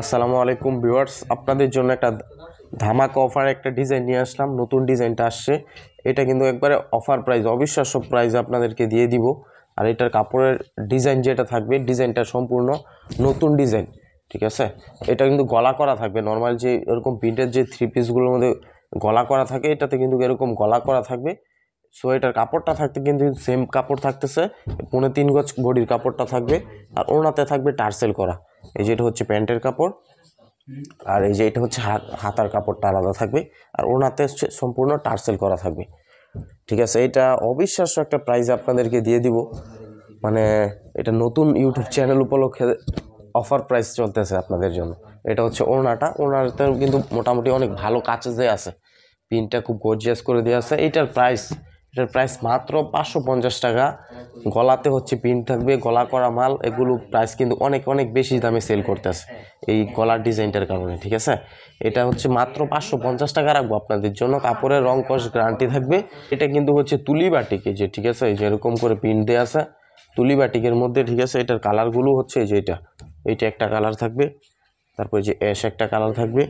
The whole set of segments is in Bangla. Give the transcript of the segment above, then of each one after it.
আসসালামু আলাইকুম ভিউয়ার্স আপনাদের জন্য একটা ধামাকা অফার একটা ডিজাইন নিয়ে আসলাম নতুন ডিজাইনটা আসছে এটা কিন্তু একবারে অফার প্রাইস অবিশ্বাস্য প্রাইজ আপনাদেরকে দিয়ে দিব আর এটার কাপড়ের ডিজাইন যেটা থাকবে ডিজাইনটা সম্পূর্ণ নতুন ডিজাইন ঠিক আছে এটা কিন্তু গলা করা থাকবে নর্মাল যে এরকম প্রিন্টের যে থ্রি পিসগুলোর মধ্যে গলা করা থাকে এটাতে কিন্তু এরকম গলা করা থাকবে সো এটার কাপড়টা থাকতে কিন্তু সেম কাপড় থাকতেছে পৌনে তিন গজ বডির কাপড়টা থাকবে আর ওনাতে থাকবে টার্সেল করা এই যে এটা হচ্ছে প্যান্টের কাপড় আর এই যে এটা হচ্ছে হাতার কাপড়টা আলাদা থাকবে আর ওনাতে সম্পূর্ণ টার্সেল করা থাকবে ঠিক আছে এটা অবিশ্বাস্য একটা প্রাইজ আপনাদেরকে দিয়ে দিব মানে এটা নতুন ইউটিউব চ্যানেল উপলক্ষে অফার প্রাইস চলতেছে আপনাদের জন্য এটা হচ্ছে ওনাটা ওড়নাটাও কিন্তু মোটামুটি অনেক ভালো কাছে যে আছে পিনটা খুব গর্জিয়াস করে দিয়ে আছে এটার প্রাইস এটার প্রাইস মাত্র পাঁচশো পঞ্চাশ টাকা গলাতে হচ্ছে প্রিন্ট থাকবে গলা করা মাল এগুলো প্রাইস কিন্তু অনেক অনেক বেশি দামে সেল করতেছে এই গলার ডিজাইনটার কারণে ঠিক আছে এটা হচ্ছে মাত্র পাঁচশো পঞ্চাশ টাকা রাখবো আপনাদের জন্য কাপড়ের রং কষ গ্যারান্টি থাকবে এটা কিন্তু হচ্ছে তুলি বাটিকে যে ঠিক আছে যেরকম করে প্রিন্ট দেওয়া আছে তুলি বাটিকের মধ্যে ঠিক আছে এটার কালারগুলো হচ্ছে এই যে এটা এইটা একটা কালার থাকবে তারপরে যে অ্যাশ একটা কালার থাকবে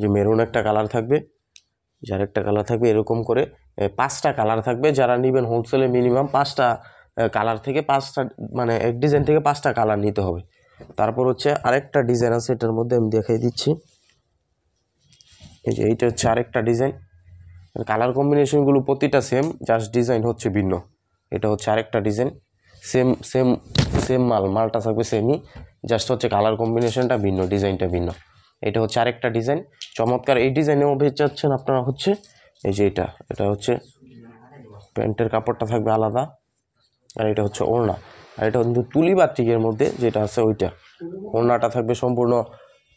যে মেরুন একটা কালার থাকবে যার একটা কালার থাকবে এরকম করে পাঁচটা কালার থাকবে যারা নেবেন হোলসেলে মিনিমাম পাঁচটা কালার থেকে পাঁচটা মানে এক ডিজাইন থেকে পাঁচটা কালার নিতে হবে তারপর হচ্ছে আরেকটা ডিজাইন আছে এটার মধ্যে আমি দেখাই দিচ্ছি এই যে এইটা হচ্ছে আরেকটা ডিজাইন কালার কম্বিনেশনগুলো প্রতিটা সেম জাস্ট ডিজাইন হচ্ছে ভিন্ন এটা হচ্ছে আরেকটা ডিজাইন সেম সেম সেম মাল মালটা থাকবে সেমই জাস্ট হচ্ছে কালার কম্বিনেশনটা ভিন্ন ডিজাইনটা ভিন্ন এটা হচ্ছে আরেকটা ডিজাইন চমৎকার এই ডিজাইনেও বেঁচে যাচ্ছেন আপনারা হচ্ছে এই যে এটা এটা হচ্ছে প্যান্টের কাপড়টা থাকবে আলাদা আর এটা হচ্ছে ওড়না আর এটা কিন্তু তুলি বাত্রিকের মধ্যে যেটা আছে ওইটা ওড়নাটা থাকবে সম্পূর্ণ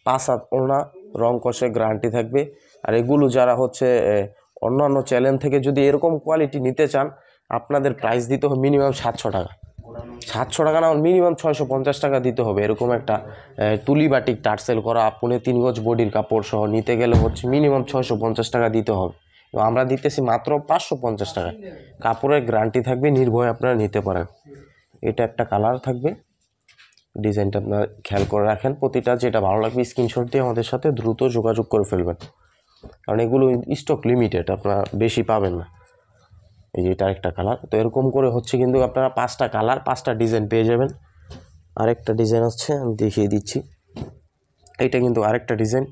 পাঁচ হাত ওড়না রং কষে গ্যারান্টি থাকবে আর এগুলো যারা হচ্ছে অন্যান্য চ্যানেল থেকে যদি এরকম কোয়ালিটি নিতে চান আপনাদের প্রাইস দিতে হবে মিনিমাম সাতশো টাকা সাতশো টাকা না মিনিমাম ছয়শো পঞ্চাশ টাকা দিতে হবে এরকম একটা তুলি বাটিক টার্সেল করা পুনে তিন গজ বডির কাপড় সহ নিতে গেলে হচ্ছে মিনিমাম ছয়শো পঞ্চাশ টাকা দিতে হবে আমরা দিতেছি মাত্র পাঁচশো পঞ্চাশ টাকা কাপড়ের গ্যারান্টি থাকবে নির্ভয় আপনারা নিতে পারেন এটা একটা কালার থাকবে ডিজাইনটা আপনারা খেয়াল করে রাখেন প্রতিটা যেটা ভালো লাগবে স্ক্রিনশট দিয়ে আমাদের সাথে দ্রুত যোগাযোগ করে ফেলবেন কারণ এগুলো স্টক লিমিটেড আপনারা বেশি পাবেন না এই যে এটা একটা কালার তো এরকম করে হচ্ছে কিন্তু আপনারা পাঁচটা কালার পাঁচটা ডিজাইন পেয়ে যাবেন আরেকটা ডিজাইন হচ্ছে আমি দেখিয়ে দিচ্ছি এইটা কিন্তু আরেকটা ডিজাইন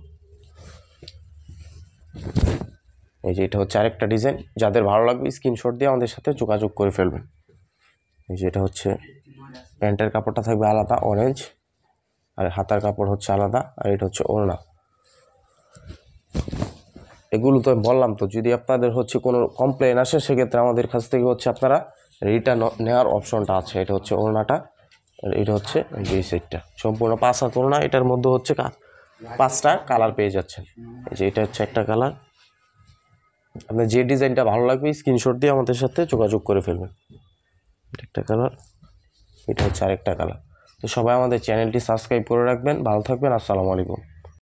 এই যে এটা হচ্ছে আরেকটা ডিজাইন যাদের ভালো লাগবে স্ক্রিনশট দিয়ে আমাদের সাথে যোগাযোগ করে ফেলবেন এই যে এটা হচ্ছে প্যান্টের কাপড়টা থাকবে আলাদা অরেঞ্জ আর হাতার কাপড় হচ্ছে আলাদা আর এটা হচ্ছে ওড়না এগুলো তো বললাম তো যদি আপনাদের হচ্ছে কোনো কমপ্লেন আসে সেক্ষেত্রে আমাদের কাছ থেকে হচ্ছে আপনারা রিটার্ন নেওয়ার অপশনটা আছে এটা হচ্ছে ওড়নাটা এটা হচ্ছে এই সেটটা সম্পূর্ণ পাঁচটা হাত এটার মধ্যে হচ্ছে পাঁচটা কালার পেয়ে যাচ্ছেন এই যে এটা হচ্ছে একটা কালার আপনার যে ডিজাইনটা ভালো লাগবে স্ক্রিনশট দিয়ে আমাদের সাথে যোগাযোগ করে ফেলবেন একটা কালার এটা হচ্ছে আরেকটা কালার তো সবাই আমাদের চ্যানেলটি সাবস্ক্রাইব করে রাখবেন ভালো থাকবেন আসসালামু আলাইকুম